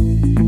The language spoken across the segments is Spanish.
Thank you.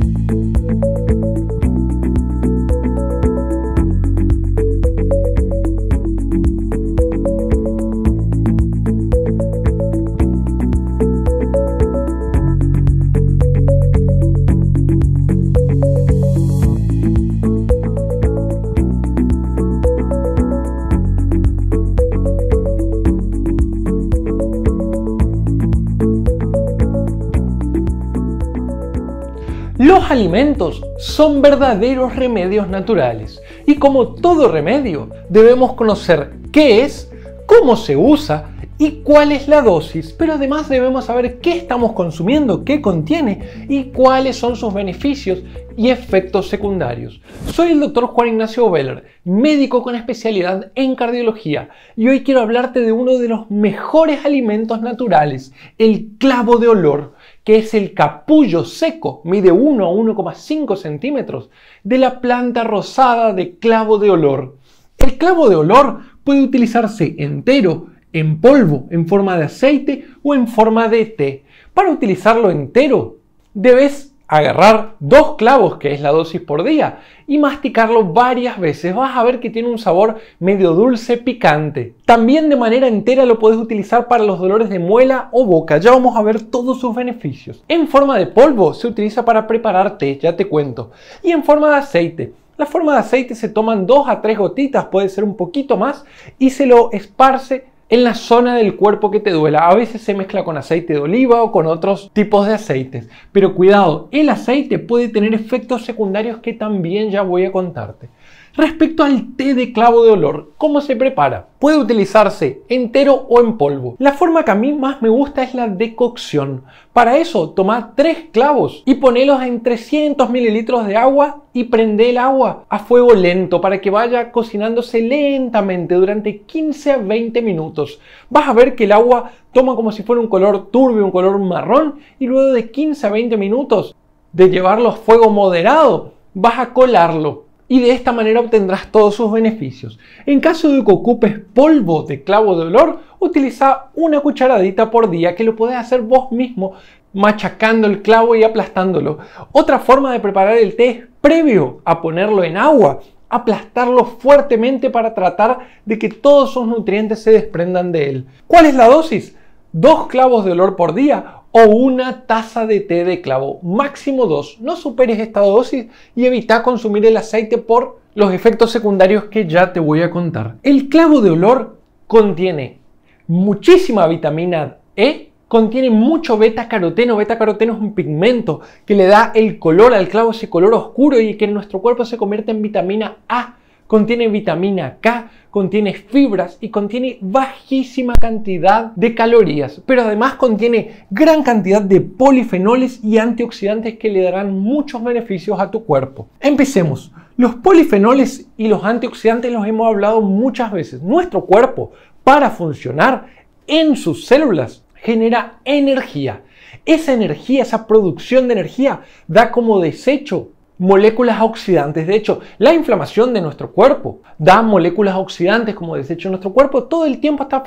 alimentos son verdaderos remedios naturales y como todo remedio debemos conocer qué es, cómo se usa y cuál es la dosis, pero además debemos saber qué estamos consumiendo, qué contiene y cuáles son sus beneficios y efectos secundarios. Soy el doctor Juan Ignacio Veller, médico con especialidad en cardiología, y hoy quiero hablarte de uno de los mejores alimentos naturales, el clavo de olor que es el capullo seco, mide 1 a 1,5 centímetros, de la planta rosada de clavo de olor. El clavo de olor puede utilizarse entero, en polvo, en forma de aceite o en forma de té. Para utilizarlo entero, debes agarrar dos clavos, que es la dosis por día, y masticarlo varias veces. Vas a ver que tiene un sabor medio dulce picante. También de manera entera lo puedes utilizar para los dolores de muela o boca. Ya vamos a ver todos sus beneficios. En forma de polvo se utiliza para preparar té, ya te cuento. Y en forma de aceite. La forma de aceite se toman dos a tres gotitas, puede ser un poquito más, y se lo esparce en la zona del cuerpo que te duela. A veces se mezcla con aceite de oliva o con otros tipos de aceites. Pero cuidado, el aceite puede tener efectos secundarios que también ya voy a contarte. Respecto al té de clavo de olor, ¿cómo se prepara? Puede utilizarse entero o en polvo. La forma que a mí más me gusta es la decocción. Para eso, toma tres clavos y ponelos en 300 mililitros de agua y prende el agua a fuego lento para que vaya cocinándose lentamente durante 15 a 20 minutos. Vas a ver que el agua toma como si fuera un color turbio, un color marrón y luego de 15 a 20 minutos de llevarlo a fuego moderado, vas a colarlo y de esta manera obtendrás todos sus beneficios. En caso de que ocupes polvo de clavo de olor, utiliza una cucharadita por día que lo puedes hacer vos mismo machacando el clavo y aplastándolo. Otra forma de preparar el té es previo a ponerlo en agua, aplastarlo fuertemente para tratar de que todos sus nutrientes se desprendan de él. ¿Cuál es la dosis? Dos clavos de olor por día o una taza de té de clavo, máximo dos. No superes esta dosis y evita consumir el aceite por los efectos secundarios que ya te voy a contar. El clavo de olor contiene muchísima vitamina E, contiene mucho beta caroteno. Beta caroteno es un pigmento que le da el color al clavo, ese color oscuro y que en nuestro cuerpo se convierte en vitamina A contiene vitamina K, contiene fibras y contiene bajísima cantidad de calorías, pero además contiene gran cantidad de polifenoles y antioxidantes que le darán muchos beneficios a tu cuerpo. Empecemos. Los polifenoles y los antioxidantes los hemos hablado muchas veces. Nuestro cuerpo, para funcionar en sus células, genera energía. Esa energía, esa producción de energía, da como desecho moléculas oxidantes. De hecho, la inflamación de nuestro cuerpo da moléculas oxidantes como desecho en nuestro cuerpo. Todo el tiempo está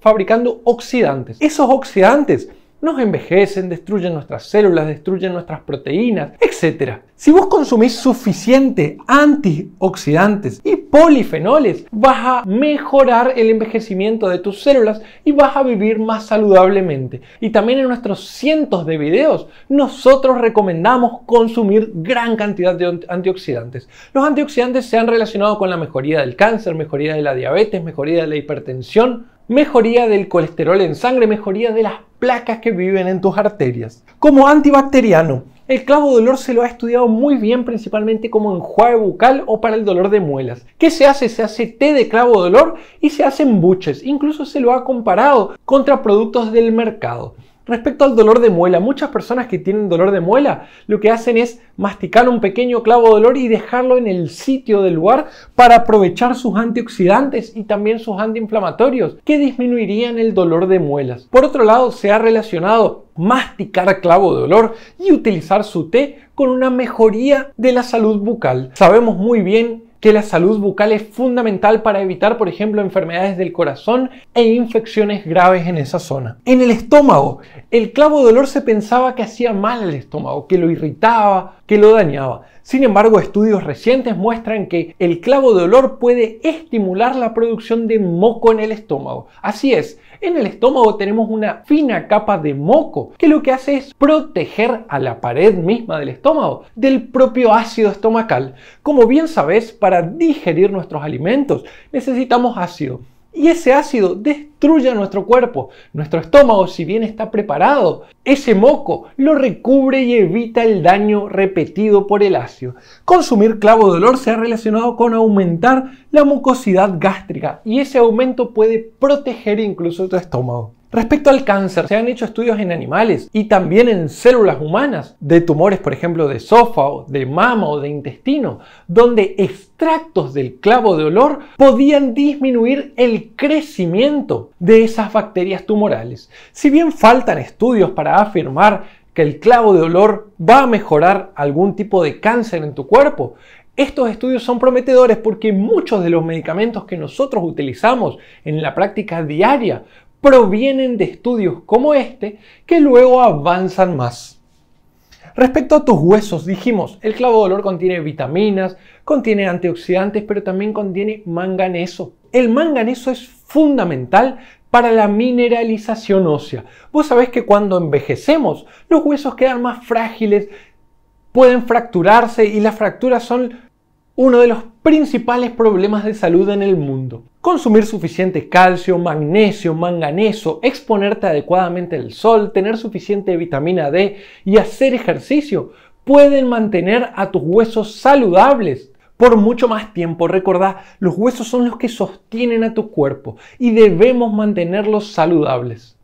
fabricando oxidantes. Esos oxidantes nos envejecen, destruyen nuestras células, destruyen nuestras proteínas, etc. Si vos consumís suficiente antioxidantes y polifenoles, vas a mejorar el envejecimiento de tus células y vas a vivir más saludablemente. Y también en nuestros cientos de videos, nosotros recomendamos consumir gran cantidad de antioxidantes. Los antioxidantes se han relacionado con la mejoría del cáncer, mejoría de la diabetes, mejoría de la hipertensión, mejoría del colesterol en sangre, mejoría de las placas que viven en tus arterias. Como antibacteriano, el clavo de olor se lo ha estudiado muy bien, principalmente como enjuague bucal o para el dolor de muelas. ¿Qué se hace? Se hace té de clavo de olor y se hacen buches. Incluso se lo ha comparado contra productos del mercado. Respecto al dolor de muela, muchas personas que tienen dolor de muela lo que hacen es masticar un pequeño clavo de dolor y dejarlo en el sitio del lugar para aprovechar sus antioxidantes y también sus antiinflamatorios que disminuirían el dolor de muelas. Por otro lado, se ha relacionado masticar clavo de olor y utilizar su té con una mejoría de la salud bucal. Sabemos muy bien que la salud bucal es fundamental para evitar, por ejemplo, enfermedades del corazón e infecciones graves en esa zona. En el estómago, el clavo de se pensaba que hacía mal al estómago, que lo irritaba, que lo dañaba. Sin embargo, estudios recientes muestran que el clavo de olor puede estimular la producción de moco en el estómago. Así es, en el estómago tenemos una fina capa de moco que lo que hace es proteger a la pared misma del estómago del propio ácido estomacal. Como bien sabes, para digerir nuestros alimentos necesitamos ácido. Y ese ácido destruye nuestro cuerpo. Nuestro estómago, si bien está preparado, ese moco lo recubre y evita el daño repetido por el ácido. Consumir clavo de olor se ha relacionado con aumentar la mucosidad gástrica y ese aumento puede proteger incluso tu estómago. Respecto al cáncer, se han hecho estudios en animales y también en células humanas, de tumores, por ejemplo, de esófago, de mama o de intestino, donde extractos del clavo de olor podían disminuir el crecimiento de esas bacterias tumorales. Si bien faltan estudios para afirmar que el clavo de olor va a mejorar algún tipo de cáncer en tu cuerpo, estos estudios son prometedores porque muchos de los medicamentos que nosotros utilizamos en la práctica diaria provienen de estudios como este que luego avanzan más. Respecto a tus huesos, dijimos, el clavo de olor contiene vitaminas, contiene antioxidantes, pero también contiene manganeso. El manganeso es fundamental para la mineralización ósea. Vos sabés que cuando envejecemos, los huesos quedan más frágiles, pueden fracturarse y las fracturas son uno de los principales problemas de salud en el mundo. Consumir suficiente calcio, magnesio, manganeso, exponerte adecuadamente al sol, tener suficiente vitamina D y hacer ejercicio pueden mantener a tus huesos saludables por mucho más tiempo. Recordá, los huesos son los que sostienen a tu cuerpo y debemos mantenerlos saludables.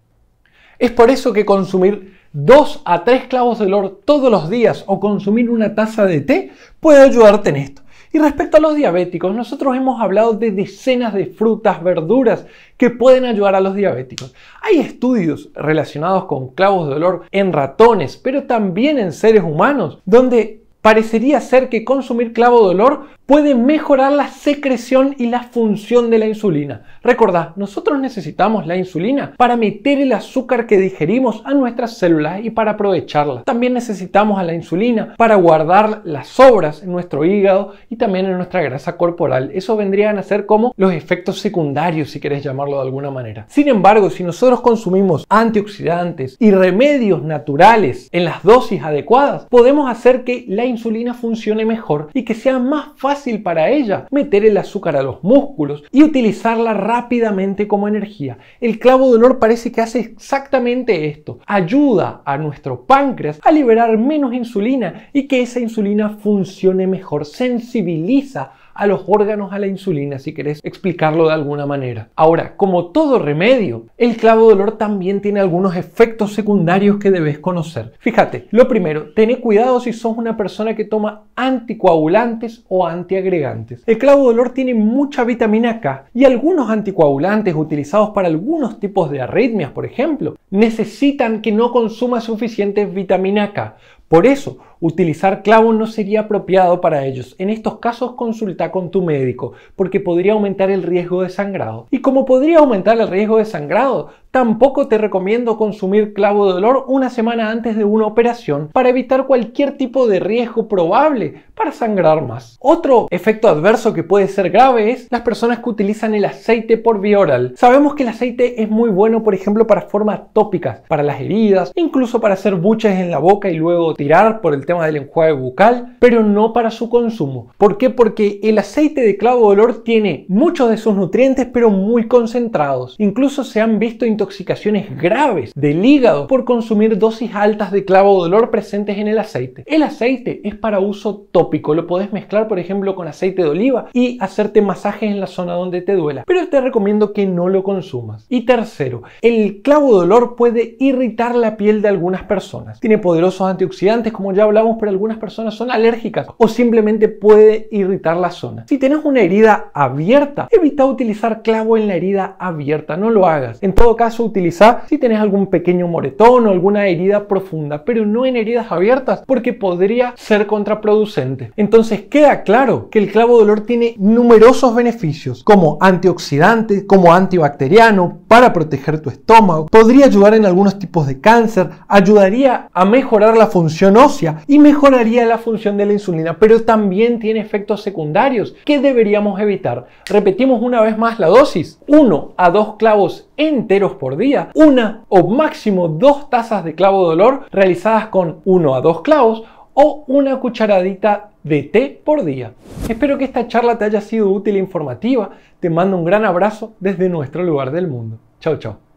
Es por eso que consumir 2 a 3 clavos de olor todos los días o consumir una taza de té puede ayudarte en esto. Y respecto a los diabéticos, nosotros hemos hablado de decenas de frutas, verduras que pueden ayudar a los diabéticos. Hay estudios relacionados con clavos de olor en ratones, pero también en seres humanos, donde parecería ser que consumir clavo de olor puede mejorar la secreción y la función de la insulina. Recordad, nosotros necesitamos la insulina para meter el azúcar que digerimos a nuestras células y para aprovecharla. También necesitamos a la insulina para guardar las sobras en nuestro hígado y también en nuestra grasa corporal. Eso vendrían a ser como los efectos secundarios, si querés llamarlo de alguna manera. Sin embargo, si nosotros consumimos antioxidantes y remedios naturales en las dosis adecuadas, podemos hacer que la insulina funcione mejor y que sea más fácil para ella meter el azúcar a los músculos y utilizarla rápidamente como energía. El clavo de olor parece que hace exactamente esto. Ayuda a nuestro páncreas a liberar menos insulina y que esa insulina funcione mejor, sensibiliza a los órganos a la insulina, si querés explicarlo de alguna manera. Ahora, como todo remedio, el clavo de olor también tiene algunos efectos secundarios que debes conocer. Fíjate, lo primero, ten cuidado si sos una persona que toma anticoagulantes o antiagregantes. El clavo de olor tiene mucha vitamina K y algunos anticoagulantes utilizados para algunos tipos de arritmias, por ejemplo, necesitan que no consuma suficiente vitamina K por eso, utilizar clavos no sería apropiado para ellos. En estos casos, consulta con tu médico, porque podría aumentar el riesgo de sangrado. Y como podría aumentar el riesgo de sangrado, Tampoco te recomiendo consumir clavo de olor una semana antes de una operación para evitar cualquier tipo de riesgo probable para sangrar más. Otro efecto adverso que puede ser grave es las personas que utilizan el aceite por vía oral. Sabemos que el aceite es muy bueno, por ejemplo, para formas tópicas, para las heridas, incluso para hacer buches en la boca y luego tirar por el tema del enjuague bucal, pero no para su consumo. ¿Por qué? Porque el aceite de clavo de olor tiene muchos de sus nutrientes, pero muy concentrados. Incluso se han visto intoxicaciones graves del hígado por consumir dosis altas de clavo dolor presentes en el aceite. El aceite es para uso tópico, lo podés mezclar por ejemplo con aceite de oliva y hacerte masajes en la zona donde te duela, pero te recomiendo que no lo consumas. Y tercero, el clavo de olor puede irritar la piel de algunas personas. Tiene poderosos antioxidantes como ya hablamos, pero algunas personas son alérgicas o simplemente puede irritar la zona. Si tienes una herida abierta, evita utilizar clavo en la herida abierta, no lo hagas. En todo caso, utilizar si tenés algún pequeño moretón o alguna herida profunda, pero no en heridas abiertas porque podría ser contraproducente. Entonces queda claro que el clavo dolor tiene numerosos beneficios como antioxidante, como antibacteriano, para proteger tu estómago, podría ayudar en algunos tipos de cáncer, ayudaría a mejorar la función ósea y mejoraría la función de la insulina, pero también tiene efectos secundarios que deberíamos evitar. Repetimos una vez más la dosis, uno a dos clavos enteros día, una o máximo dos tazas de clavo de olor realizadas con uno a dos clavos o una cucharadita de té por día. Espero que esta charla te haya sido útil e informativa. Te mando un gran abrazo desde nuestro lugar del mundo. Chao, chao.